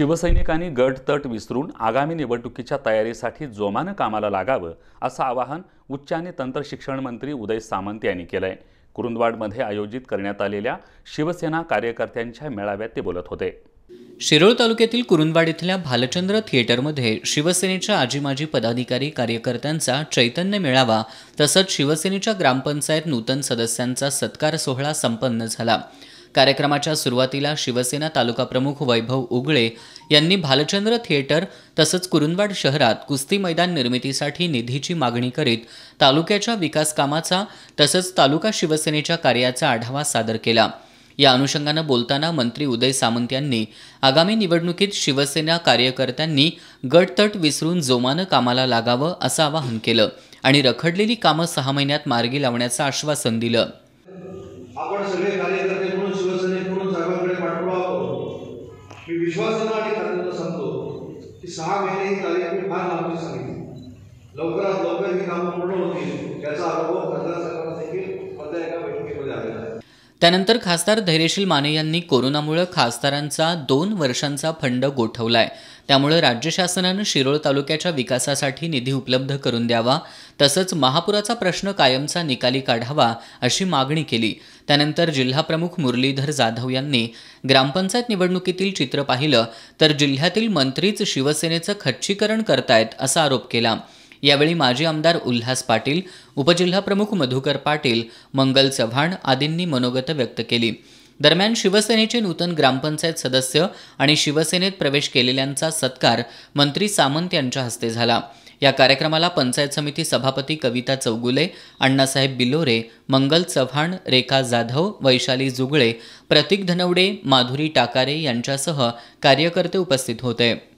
शिवसैनिकांनी गट तट विसरून आगामी निवडणुकीच्या तयारीसाठी जोमानं कामाला लागावं असं आवाहन उच्च आणि तंत्रशिक्षण मंत्री उदय सामंत यांनी केलं आहे कुरुंदवाडमध्ये आयोजित करण्यात आलेल्या शिवसेना कार्यकर्त्यांच्या मेळाव्यात ते बोलत होते शिरोळ तालुक्यातील कुरुंदवाड इथल्या भालचंद्र थिएटरमध्ये शिवसेनेच्या आजी माजी पदाधिकारी कार्यकर्त्यांचा चैतन्य मेळावा तसंच शिवसेनेच्या ग्रामपंचायत नूतन सदस्यांचा सत्कार सोहळा संपन्न झाला कार्यक्रमाच्या सुरुवातीला शिवसेना तालुका प्रमुख वैभव उगळे यांनी भालचंद्र थिएटर तसंच कुरुंदवाड शहरात कुस्ती मैदान निर्मितीसाठी निधीची मागणी करीत तालुक्याच्या विकास कामाचा तसंच तालुका शिवसेनेच्या कार्याचा आढावा सादर केला या अनुषंगानं बोलताना मंत्री उदय सामंत यांनी आगामी निवडणुकीत शिवसेना कार्यकर्त्यांनी गटतट विसरून जोमानं कामाला लागावं असं आवाहन केलं आणि रखडलेली कामं सहा महिन्यात मार्गी लावण्याचं आश्वासन दिलं आपण सगळे विश्वासानं आणि खात्रीनं सांगतो की सहा महिने ही तारीख मी फार लांबी सांगितली लवकरात लवकर ही कामं पूर्ण होतील याचा अनुभव खासदार साहेबांना देखील त्यानंतर खासदार धैर्यशील माने यांनी कोरोनामुळे खासदारांचा दोन वर्षांचा फंड गोठवलाय त्यामुळे राज्य शासनानं शिरोळ तालुक्याच्या विकासासाठी निधी उपलब्ध करून द्यावा तसंच महापुराचा प्रश्न कायमचा निकाली काढावा अशी मागणी केली त्यानंतर जिल्हाप्रमुख मुरलीधर जाधव यांनी ग्रामपंचायत निवडणुकीतील चित्र पाहिलं तर जिल्ह्यातील मंत्रीच शिवसेनेचं खच्चीकरण करतायत असा आरोप केला यावेळी माजी आमदार उल्हास पाटील उपजिल्हाप्रमुख मधुकर पाटील मंगल चव्हाण आदींनी मनोगत व्यक्त केली दरम्यान शिवसेनेचे नूतन ग्रामपंचायत सदस्य आणि शिवसेनेत प्रवेश केलेल्यांचा सत्कार मंत्री सामंत यांच्या हस्ते झाला या कार्यक्रमाला पंचायत समिती सभापती कविता चौगुले अण्णासाहेब बिलोरे मंगल चव्हाण रेखा जाधव वैशाली जुगळे प्रतीक धनवडे माधुरी टाकारे यांच्यासह कार्यकर्ते उपस्थित होते